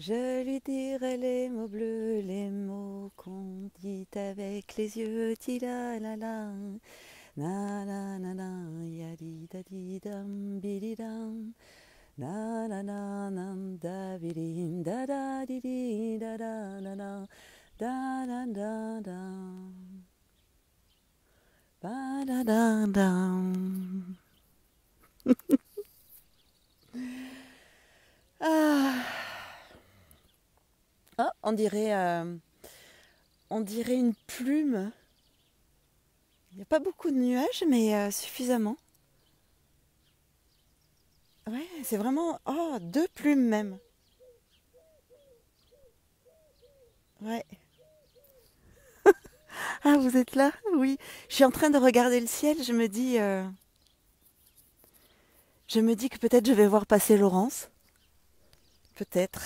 Je lui dirai les mots bleus, les mots qu'on dit avec les yeux, ti la la la, na la na na ya di da di dam, bi di dam, na na na da bi da da di di da da na da, da da da da, ba da da da. ah. Ah, on dirait, euh, on dirait une plume. Il n'y a pas beaucoup de nuages, mais euh, suffisamment. Ouais, c'est vraiment. Oh, deux plumes même. Ouais. ah, vous êtes là Oui. Je suis en train de regarder le ciel. Je me dis. Euh, je me dis que peut-être je vais voir passer Laurence. Peut-être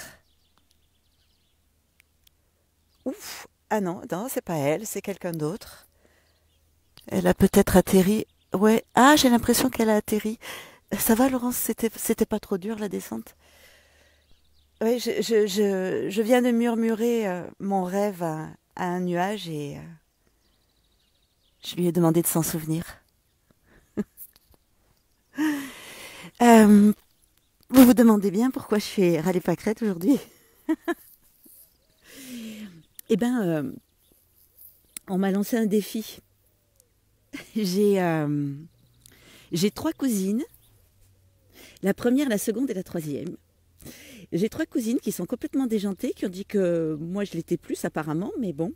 ouf, ah non, non, c'est pas elle, c'est quelqu'un d'autre. Elle a peut-être atterri. Ouais, ah, j'ai l'impression qu'elle a atterri. Ça va, Laurence, c'était pas trop dur la descente Oui, je, je, je, viens de murmurer euh, mon rêve à, un nuage et euh, je lui ai demandé de s'en souvenir. Euh, vous vous demandez bien pourquoi je suis râlée pâquerette aujourd'hui Eh bien, on euh, m'a lancé un défi. Euh, j'ai, trois cousines. La première, la seconde et la troisième. J'ai trois cousines qui sont complètement déjantées, qui ont dit que moi je l'étais plus apparemment, mais bon.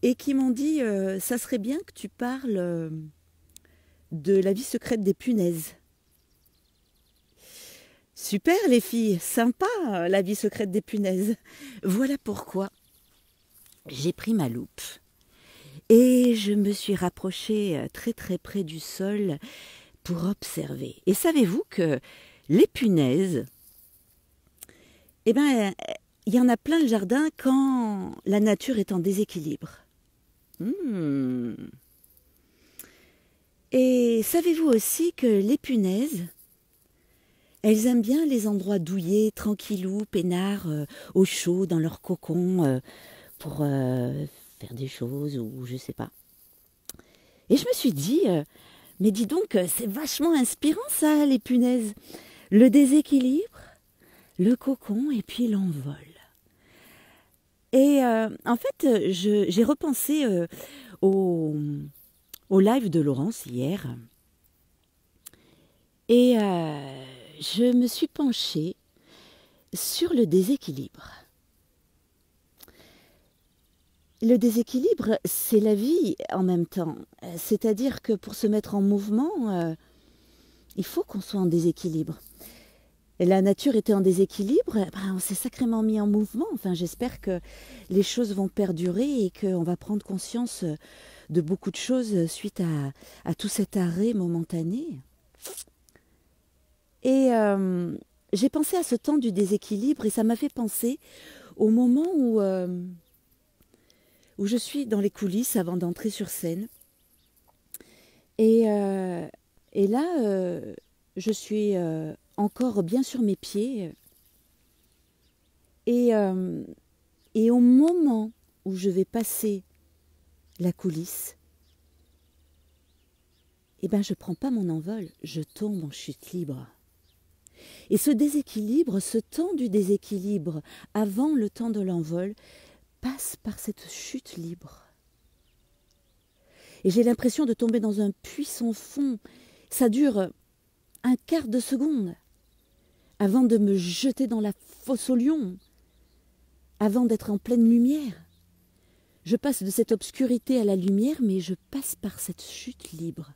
Et qui m'ont dit euh, ça serait bien que tu parles de la vie secrète des punaises. Super les filles, sympa la vie secrète des punaises. Voilà pourquoi j'ai pris ma loupe et je me suis rapprochée euh, très très près du sol pour observer. Et savez-vous que les punaises, eh ben, il y en a plein de jardin quand la nature est en déséquilibre. Hmm. Et savez-vous aussi que les punaises, elles aiment bien les endroits douillés, tranquillous, peinards, euh, au chaud, dans leur cocon, euh, pour euh, faire des choses ou je sais pas. Et je me suis dit, euh, mais dis donc, euh, c'est vachement inspirant ça, les punaises. Le déséquilibre, le cocon et puis l'envol. Et en fait, j'ai repensé au, au, live de Laurence hier. Et je me suis penchée sur le déséquilibre. Le déséquilibre, c'est la vie en même temps. Euh, c'est-à-dire que pour se mettre en mouvement, euh, il faut qu'on soit en déséquilibre. Et la nature était en déséquilibre, eh ben, on s'est sacrément mis en mouvement. Enfin, j'espère que les choses vont perdurer et qu'on va prendre conscience euh, de beaucoup de choses suite à, tout cet arrêt momentané. Et j'ai pensé à ce temps du déséquilibre et ça m'a fait penser au moment où où je suis dans les coulisses avant d'entrer sur scène. Et, euh, là, euh, je suis euh, encore bien sur mes pieds. Et, et au moment où je vais passer la coulisse, eh ben, je ne prends pas mon envol, je tombe en chute libre. Et ce déséquilibre, ce temps du déséquilibre avant le temps de l'envol, passe par cette chute libre. Et j'ai l'impression de tomber dans un puits sans fond. Ça dure un quart de seconde avant de me jeter dans la fosse au lion, avant d'être en pleine lumière. Je passe de cette obscurité à la lumière, mais je passe par cette chute libre.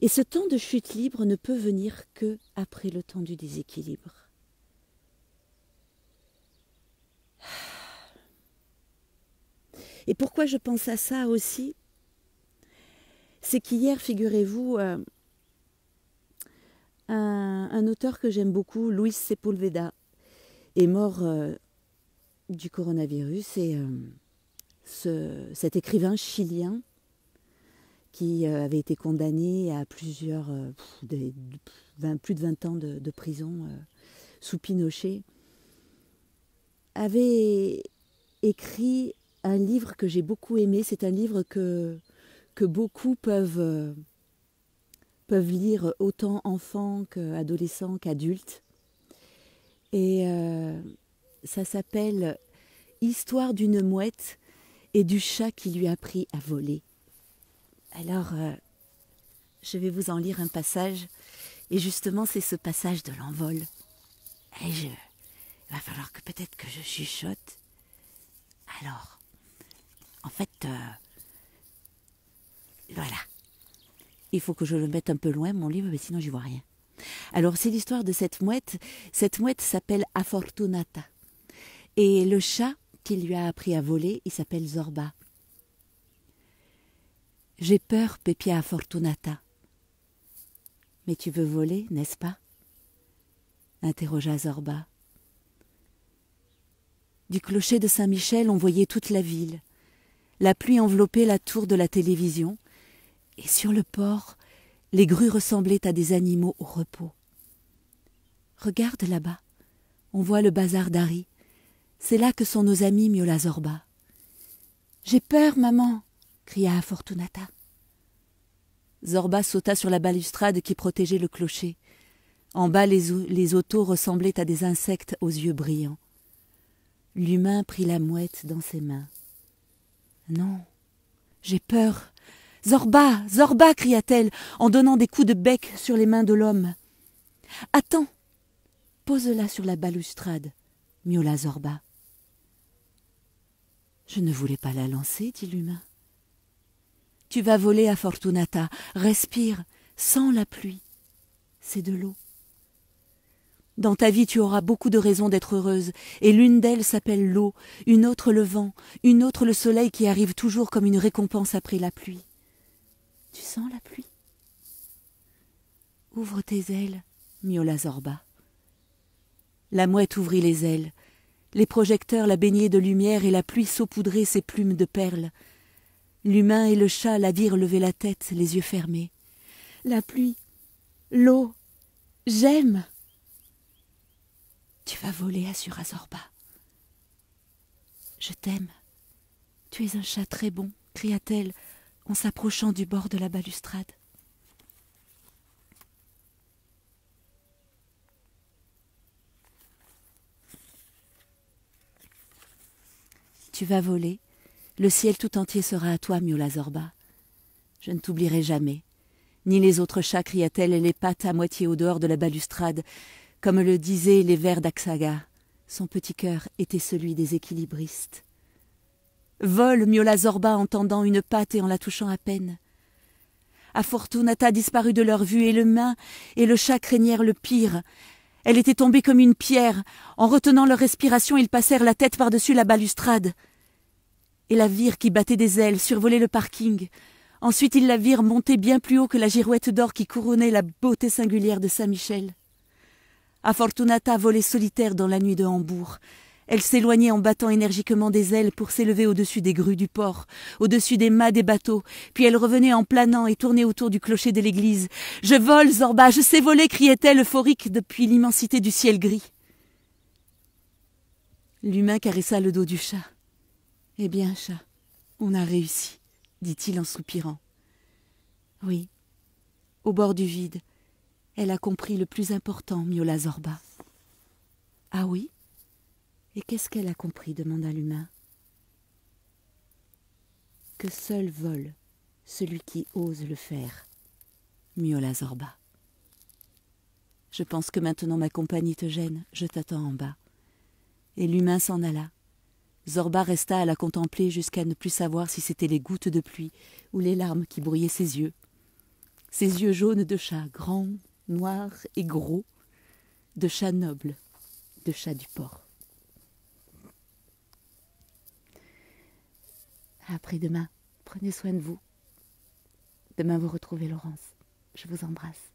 Et ce temps de chute libre ne peut venir que après le temps du déséquilibre. Et pourquoi je pense à ça aussi C'est qu'hier, figurez-vous, euh, un, auteur que j'aime beaucoup, Luis Sepulveda, est mort euh, du coronavirus et euh, ce, cet écrivain chilien qui avait été condamné à plusieurs, plus de 20 ans de, de prison sous Pinochet, avait écrit un livre que j'ai beaucoup aimé. C'est un livre que, que beaucoup peuvent, euh, peuvent lire, autant enfants qu'adolescents qu'adultes. Et euh, ça s'appelle Histoire d'une mouette et du chat qui lui a appris à voler. Alors, euh, je vais vous en lire un passage. Et justement, c'est ce passage de l'envol. Et je... Il va falloir que peut-être que je chuchote. Alors, en fait, euh, voilà. Il faut que je le mette un peu loin, mon livre, mais sinon j'y vois rien. Alors c'est l'histoire de cette mouette. Cette mouette s'appelle Afortunata. Et le chat qui lui a appris à voler, il s'appelle Zorba. J'ai peur, Pépia Afortunata. Mais tu veux voler, n'est-ce pas interrogea Zorba. Du clocher de Saint-Michel, on voyait toute la ville. La pluie enveloppait la tour de la télévision, et sur le port, les grues ressemblaient à des animaux au repos. Regarde là-bas, on voit le bazar d'Harry. C'est là que sont nos amis Miola Zorba. J'ai peur, maman, cria Fortunata. Zorba sauta sur la balustrade qui protégeait le clocher. En bas, les, les autos ressemblaient à des insectes aux yeux brillants. L'humain prit la mouette dans ses mains. Non, j'ai peur. Zorba, Zorba, cria-t-elle en donnant des coups de bec sur les mains de l'homme. Attends, pose-la sur la balustrade, miaula Zorba. Je ne voulais pas la lancer, dit l'humain. Tu vas voler à Fortunata, respire, sans la pluie. C'est de l'eau. Dans ta vie, tu auras beaucoup de raisons d'être heureuse, et l'une d'elles s'appelle l'eau, une autre le vent, une autre le soleil qui arrive toujours comme une récompense après la pluie. Tu sens la pluie Ouvre tes ailes, miaula Zorba. La mouette ouvrit les ailes. Les projecteurs la baignaient de lumière et la pluie saupoudrait ses plumes de perles. L'humain et le chat la virent lever la tête, les yeux fermés. La pluie, l'eau, j'aime tu vas voler, assura Zorba. Je t'aime. Tu es un chat très bon, cria-t-elle en s'approchant du bord de la balustrade. Tu vas voler, le ciel tout entier sera à toi, miaula Zorba. Je ne t'oublierai jamais. Ni les autres chats, cria-t-elle, les pattes à moitié au dehors de la balustrade, comme le disaient les vers d'Axaga, son petit cœur était celui des équilibristes. Vol !» miaula Zorba en tendant une patte et en la touchant à peine. À Fortunata disparut de leur vue et le main et le chat craignèrent le pire. Elle était tombée comme une pierre. En retenant leur respiration, ils passèrent la tête par-dessus la balustrade. Et la vire qui battait des ailes survolait le parking. Ensuite, ils la virent monter bien plus haut que la girouette d'or qui couronnait la beauté singulière de Saint-Michel. À Fortunata volait solitaire dans la nuit de Hambourg. Elle s'éloignait en battant énergiquement des ailes pour s'élever au-dessus des grues du port, au-dessus des mâts des bateaux, puis elle revenait en planant et tournait autour du clocher de l'église. Je vole, Zorba, je sais voler, criait-elle euphorique depuis l'immensité du ciel gris. L'humain caressa le dos du chat. Eh bien, chat, on a réussi, dit-il en soupirant. Oui, au bord du vide, elle a compris le plus important, Miola Zorba. Ah oui Et qu'est-ce qu'elle a compris demanda l'humain. Que seul vole celui qui ose le faire, Miola Zorba. Je pense que maintenant ma compagnie te gêne, je t'attends en bas. Et l'humain s'en alla. Zorba resta à la contempler jusqu'à ne plus savoir si c'étaient les gouttes de pluie ou les larmes qui brouillaient ses yeux. Ses yeux jaunes de chat, grands, Noir et gros, de chat noble, de chat du port. Après-demain, prenez soin de vous. Demain, vous retrouvez Laurence. Je vous embrasse.